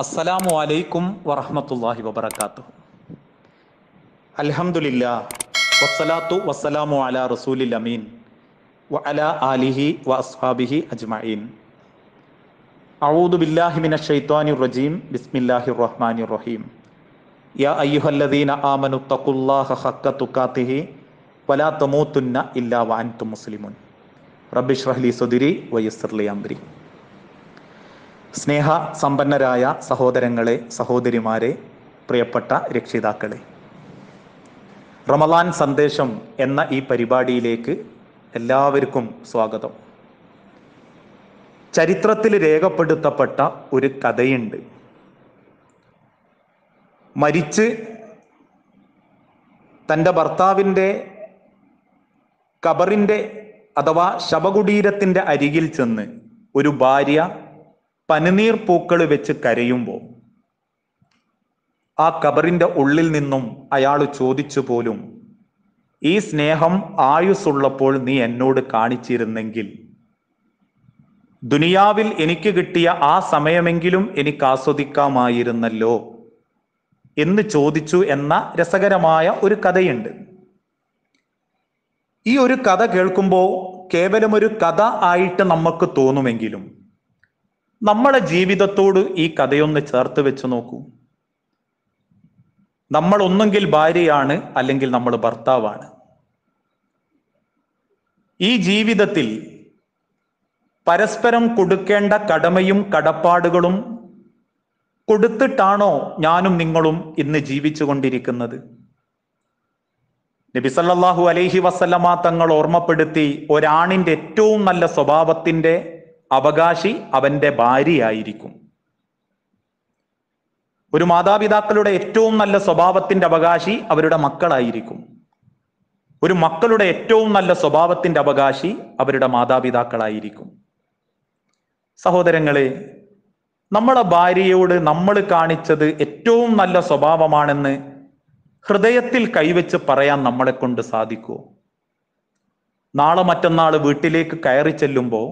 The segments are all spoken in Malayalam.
അസ്സലാമു അലൈക്കും വറഹമത്തല്ലാഹി വബർക്കാത്തു അൽഹമുല്ല വസ്സലാത്തു വസ്സലാമു അല റസൂലിൽ അമീൻ വ അല ആലിഹി വ അസ്ഹാബിഹി അജ്മഈൻ അഊദു ബില്ലാഹി മിന ഷൈത്വാനി റജീം ബിസ്മില്ലാഹി റഹ്മാനി റഹീം യാ അയ്യുഹല്ലദീന ആമനു തഖുല്ലാഹ ഹഖ തുഖാതിഹി വലാ തമൂത്തുന്ന ഇല്ലാ വഅൻതും മുസ്ലിമുൻ റബ്ബിഷ്റഹ്ലി സദരി വയസ്സർലി അംരി സ്നേഹ സമ്പന്നരായ സഹോദരങ്ങളെ സഹോദരിമാരെ പ്രിയപ്പെട്ട രക്ഷിതാക്കളെ റമലാൻ സന്ദേശം എന്ന ഈ പരിപാടിയിലേക്ക് എല്ലാവർക്കും സ്വാഗതം ചരിത്രത്തിൽ രേഖപ്പെടുത്തപ്പെട്ട ഒരു കഥയുണ്ട് മരിച്ച് തൻ്റെ ഭർത്താവിൻ്റെ കബറിൻ്റെ അഥവാ ശവകുടീരത്തിൻ്റെ അരികിൽ ചെന്ന് ഒരു ഭാര്യ പനിനീർ പൂക്കൾ വെച്ച് കരയുമ്പോൾ ആ കബറിന്റെ ഉള്ളിൽ നിന്നും അയാൾ ചോദിച്ചു പോലും ഈ സ്നേഹം ആയുസ്സുള്ളപ്പോൾ നീ എന്നോട് കാണിച്ചിരുന്നെങ്കിൽ ദുനിയാവിൽ എനിക്ക് കിട്ടിയ ആ സമയമെങ്കിലും എനിക്ക് ആസ്വദിക്കാമായിരുന്നല്ലോ എന്ന് ചോദിച്ചു എന്ന രസകരമായ ഒരു കഥയുണ്ട് ഈ ഒരു കഥ കേൾക്കുമ്പോൾ കേവലം ഒരു കഥ ആയിട്ട് നമുക്ക് തോന്നുമെങ്കിലും നമ്മളെ ജീവിതത്തോട് ഈ കഥയൊന്ന് ചേർത്ത് വെച്ച് നോക്കൂ നമ്മൾ ഒന്നെങ്കിൽ ഭാര്യയാണ് അല്ലെങ്കിൽ നമ്മൾ ഭർത്താവാണ് ഈ ജീവിതത്തിൽ പരസ്പരം കൊടുക്കേണ്ട കടമയും കടപ്പാടുകളും കൊടുത്തിട്ടാണോ ഞാനും നിങ്ങളും ഇന്ന് ജീവിച്ചു കൊണ്ടിരിക്കുന്നത് നബിസല്ലാഹു അലൈഹി വസല്ലമ തങ്ങൾ ഓർമ്മപ്പെടുത്തി ഒരാണിന്റെ ഏറ്റവും നല്ല സ്വഭാവത്തിന്റെ അവകാശി അവന്റെ ഭാര്യയായിരിക്കും ഒരു മാതാപിതാക്കളുടെ ഏറ്റവും നല്ല സ്വഭാവത്തിന്റെ അവകാശി അവരുടെ മക്കളായിരിക്കും ഒരു മക്കളുടെ ഏറ്റവും നല്ല സ്വഭാവത്തിന്റെ അവകാശി അവരുടെ മാതാപിതാക്കളായിരിക്കും സഹോദരങ്ങളെ നമ്മളെ ഭാര്യയോട് നമ്മൾ കാണിച്ചത് ഏറ്റവും നല്ല സ്വഭാവമാണെന്ന് ഹൃദയത്തിൽ കൈവച്ച് പറയാൻ നമ്മളെ കൊണ്ട് സാധിക്കുമോ നാളെ മറ്റന്നാൾ വീട്ടിലേക്ക് കയറി ചെല്ലുമ്പോൾ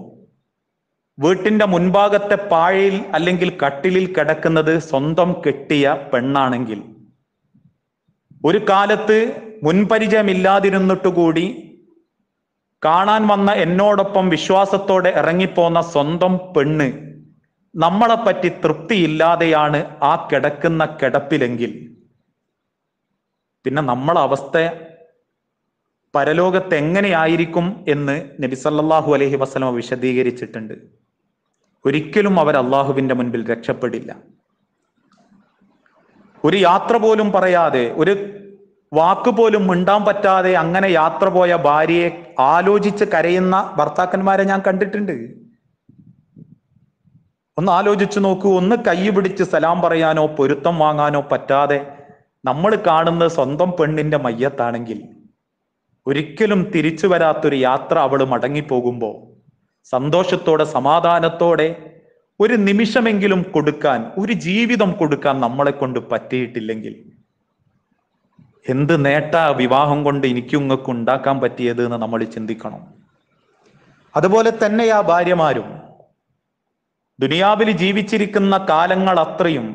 വീട്ടിന്റെ മുൻഭാഗത്തെ പാഴയിൽ അല്ലെങ്കിൽ കട്ടിലിൽ കിടക്കുന്നത് സ്വന്തം കെട്ടിയ പെണ്ണാണെങ്കിൽ ഒരു കാലത്ത് മുൻപരിചയമില്ലാതിരുന്നിട്ടുകൂടി കാണാൻ വന്ന എന്നോടൊപ്പം വിശ്വാസത്തോടെ ഇറങ്ങിപ്പോന്ന സ്വന്തം പെണ്ണ് നമ്മളെപ്പറ്റി തൃപ്തിയില്ലാതെയാണ് ആ കിടക്കുന്ന കിടപ്പിലെങ്കിൽ പിന്നെ നമ്മളെ അവസ്ഥ പരലോകത്ത് എങ്ങനെയായിരിക്കും എന്ന് നബിസല്ലാഹു അലഹി വസ്ലമ വിശദീകരിച്ചിട്ടുണ്ട് ഒരിക്കലും അവർ അള്ളാഹുവിന്റെ മുൻപിൽ രക്ഷപ്പെടില്ല ഒരു യാത്ര പോലും പറയാതെ ഒരു വാക്ക് പോലും മിണ്ടാൻ പറ്റാതെ അങ്ങനെ യാത്ര പോയ ഭാര്യയെ ആലോചിച്ച് കരയുന്ന ഭർത്താക്കന്മാരെ ഞാൻ കണ്ടിട്ടുണ്ട് ഒന്ന് ആലോചിച്ചു നോക്കൂ ഒന്ന് കൈ പിടിച്ച് സലാം പറയാനോ പൊരുത്തം വാങ്ങാനോ പറ്റാതെ നമ്മൾ കാണുന്നത് സ്വന്തം പെണ്ണിന്റെ മയ്യത്താണെങ്കിൽ ഒരിക്കലും തിരിച്ചു വരാത്തൊരു യാത്ര അവൾ മടങ്ങിപ്പോകുമ്പോൾ സന്തോഷത്തോടെ സമാധാനത്തോടെ ഒരു നിമിഷമെങ്കിലും കൊടുക്കാൻ ഒരു ജീവിതം കൊടുക്കാൻ നമ്മളെ കൊണ്ട് പറ്റിയിട്ടില്ലെങ്കിൽ എന്ത് നേട്ട വിവാഹം കൊണ്ട് എനിക്കും ഇങ്ങക്ക് ഉണ്ടാക്കാൻ പറ്റിയത് എന്ന് നമ്മൾ ചിന്തിക്കണം അതുപോലെ തന്നെ ആ ഭാര്യമാരും ദുനിയാവിൽ ജീവിച്ചിരിക്കുന്ന കാലങ്ങൾ അത്രയും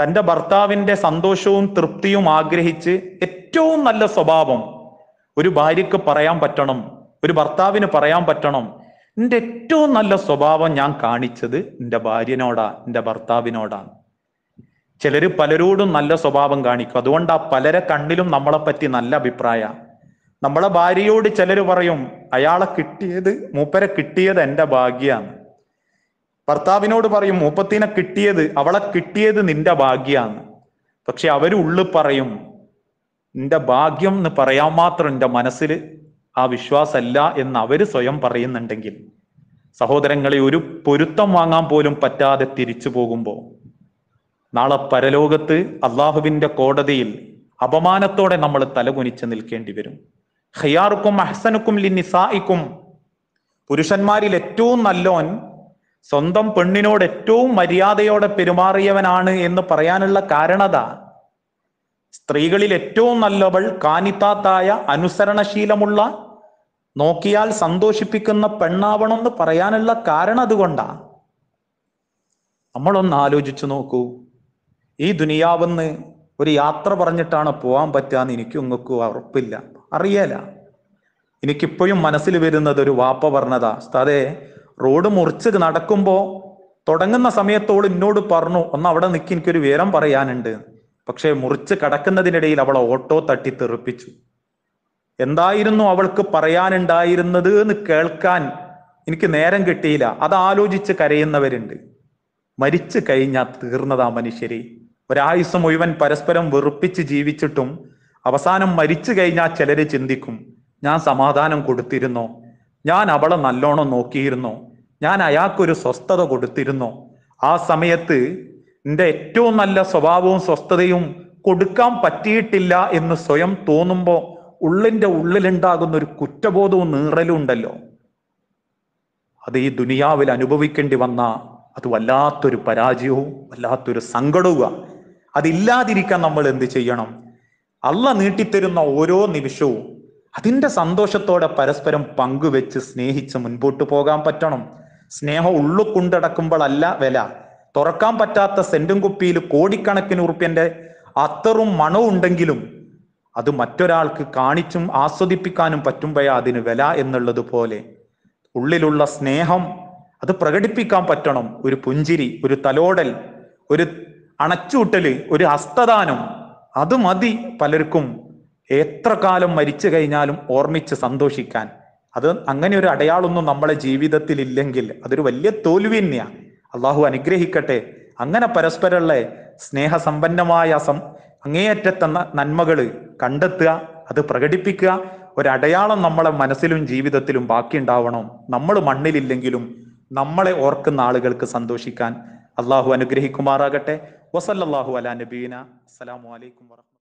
തൻ്റെ ഭർത്താവിൻ്റെ സന്തോഷവും തൃപ്തിയും ആഗ്രഹിച്ച് ഏറ്റവും നല്ല സ്വഭാവം ഒരു ഭാര്യക്ക് പറയാൻ പറ്റണം ഒരു ഭർത്താവിന് പറയാൻ പറ്റണം എൻ്റെ ഏറ്റവും നല്ല സ്വഭാവം ഞാൻ കാണിച്ചത് എൻ്റെ ഭാര്യനോടാണ് എൻ്റെ ഭർത്താവിനോടാണ് ചിലർ പലരോടും നല്ല സ്വഭാവം കാണിക്കും അതുകൊണ്ട് ആ പലരെ കണ്ണിലും നമ്മളെ പറ്റി നല്ല അഭിപ്രായ നമ്മളെ ഭാര്യയോട് ചിലർ പറയും അയാളെ കിട്ടിയത് മൂപ്പരെ കിട്ടിയത് എൻ്റെ ഭാഗ്യമാണ് ഭർത്താവിനോട് പറയും മൂപ്പത്തിനെ കിട്ടിയത് അവളെ കിട്ടിയത് നിന്റെ ഭാഗ്യമാണ് പക്ഷെ ഉള്ളു പറയും നിന്റെ ഭാഗ്യം എന്ന് പറയാൻ മാത്രം എൻ്റെ മനസ്സിൽ ആ വിശ്വാസമല്ല എന്ന് അവർ സ്വയം പറയുന്നുണ്ടെങ്കിൽ സഹോദരങ്ങളെ ഒരു പൊരുത്തം വാങ്ങാൻ പോലും പറ്റാതെ തിരിച്ചു പോകുമ്പോൾ നാളെ പരലോകത്ത് അള്ളാഹുവിൻ്റെ കോടതിയിൽ അപമാനത്തോടെ നമ്മൾ തലകുനിച്ച് നിൽക്കേണ്ടി വരും ഹയ്യാർക്കും അഹ്സനുക്കും ലിന്നിസായിക്കും പുരുഷന്മാരിൽ ഏറ്റവും നല്ലോൻ സ്വന്തം പെണ്ണിനോട് ഏറ്റവും മര്യാദയോടെ പെരുമാറിയവനാണ് എന്ന് പറയാനുള്ള കാരണതാ സ്ത്രീകളിൽ ഏറ്റവും നല്ലവൾ കാനിത്താത്തായ അനുസരണശീലമുള്ള നോക്കിയാൽ സന്തോഷിപ്പിക്കുന്ന പെണ്ണാവണമെന്ന് പറയാനുള്ള കാരണം അതുകൊണ്ടാ നമ്മളൊന്ന് ആലോചിച്ചു നോക്കൂ ഈ ദുനിയാവെന്ന് ഒരു യാത്ര പറഞ്ഞിട്ടാണ് പോകാൻ പറ്റാന്ന് എനിക്ക് ഉങ്ങൾക്കും ഉറപ്പില്ല അറിയല എനിക്കിപ്പോഴും മനസ്സിൽ വരുന്നത് ഒരു വാപ്പ പറഞ്ഞതാ സ്ഥതേ റോഡ് മുറിച്ച് നടക്കുമ്പോ തുടങ്ങുന്ന സമയത്തോട് എന്നോട് പറഞ്ഞു ഒന്ന് അവിടെ നിൽക്കി എനിക്കൊരു വിവരം പറയാനുണ്ട് പക്ഷേ മുറിച്ച് കടക്കുന്നതിനിടയിൽ അവൾ ഓട്ടോ തട്ടി തെറിപ്പിച്ചു എന്തായിരുന്നു അവൾക്ക് പറയാനുണ്ടായിരുന്നത് എന്ന് കേൾക്കാൻ എനിക്ക് നേരം കിട്ടിയില്ല അത് ആലോചിച്ച് കരയുന്നവരുണ്ട് മരിച്ചു കഴിഞ്ഞാൽ തീർന്നതാ മനുഷ്യരെ ഒരായുസം മുഴുവൻ പരസ്പരം വെറുപ്പിച്ച് ജീവിച്ചിട്ടും അവസാനം മരിച്ചു കഴിഞ്ഞാൽ ചിലര് ചിന്തിക്കും ഞാൻ സമാധാനം കൊടുത്തിരുന്നോ ഞാൻ അവളെ നല്ലോണം നോക്കിയിരുന്നോ ഞാൻ അയാൾക്കൊരു സ്വസ്ഥത കൊടുത്തിരുന്നോ ആ സമയത്ത് എൻ്റെ ഏറ്റവും നല്ല സ്വഭാവവും സ്വസ്ഥതയും കൊടുക്കാൻ പറ്റിയിട്ടില്ല എന്ന് സ്വയം തോന്നുമ്പോൾ ഉള്ളിന്റെ ഉള്ളിലുണ്ടാകുന്ന ഒരു കുറ്റബോധവും നീറലും ഉണ്ടല്ലോ അത് ഈ ദുനിയാവിൽ അനുഭവിക്കേണ്ടി വന്ന അത് വല്ലാത്തൊരു പരാജയവും വല്ലാത്തൊരു സങ്കടവുക അതില്ലാതിരിക്കാൻ നമ്മൾ എന്ത് ചെയ്യണം അല്ല നീട്ടിത്തരുന്ന ഓരോ നിമിഷവും അതിൻ്റെ സന്തോഷത്തോടെ പരസ്പരം പങ്കുവെച്ച് സ്നേഹിച്ച് മുൻപോട്ട് പോകാൻ പറ്റണം സ്നേഹം ഉള്ളു കൊണ്ടടക്കുമ്പോഴല്ല വില തുറക്കാൻ പറ്റാത്ത സെന്റും കുപ്പിയിൽ കോടിക്കണക്കിന് ഉറുപ്പ്യന്റെ അത്തറും മണവും ഉണ്ടെങ്കിലും അത് മറ്റൊരാൾക്ക് കാണിച്ചും ആസ്വദിപ്പിക്കാനും പറ്റുമ്പോഴാ അതിന് വില എന്നുള്ളത് പോലെ ഉള്ളിലുള്ള സ്നേഹം അത് പ്രകടിപ്പിക്കാൻ പറ്റണം ഒരു പുഞ്ചിരി ഒരു തലോടൽ ഒരു അണച്ചൂട്ടല് ഒരു ഹസ്തദാനം അത് മതി പലർക്കും എത്ര കാലം മരിച്ചു കഴിഞ്ഞാലും ഓർമ്മിച്ച് സന്തോഷിക്കാൻ അത് അങ്ങനെ ഒരു അടയാളൊന്നും നമ്മളെ ജീവിതത്തിൽ ഇല്ലെങ്കിൽ അതൊരു വലിയ തോൽവി തന്നെയാണ് അള്ളാഹു അനുഗ്രഹിക്കട്ടെ അങ്ങനെ പരസ്പരമുള്ള സ്നേഹസമ്പന്നമായ സം അങ്ങേയറ്റത്ത നന്മകൾ കണ്ടെത്തുക അത് പ്രകടിപ്പിക്കുക ഒരടയാളം നമ്മളെ മനസ്സിലും ജീവിതത്തിലും ബാക്കിയുണ്ടാവണം നമ്മൾ മണ്ണിലില്ലെങ്കിലും നമ്മളെ ഓർക്കുന്ന ആളുകൾക്ക് സന്തോഷിക്കാൻ അള്ളാഹു അനുഗ്രഹിക്കുമാറാകട്ടെ വസല്ലാഹു അല നബീന അസ്സലാമലൈക്കും വർഹ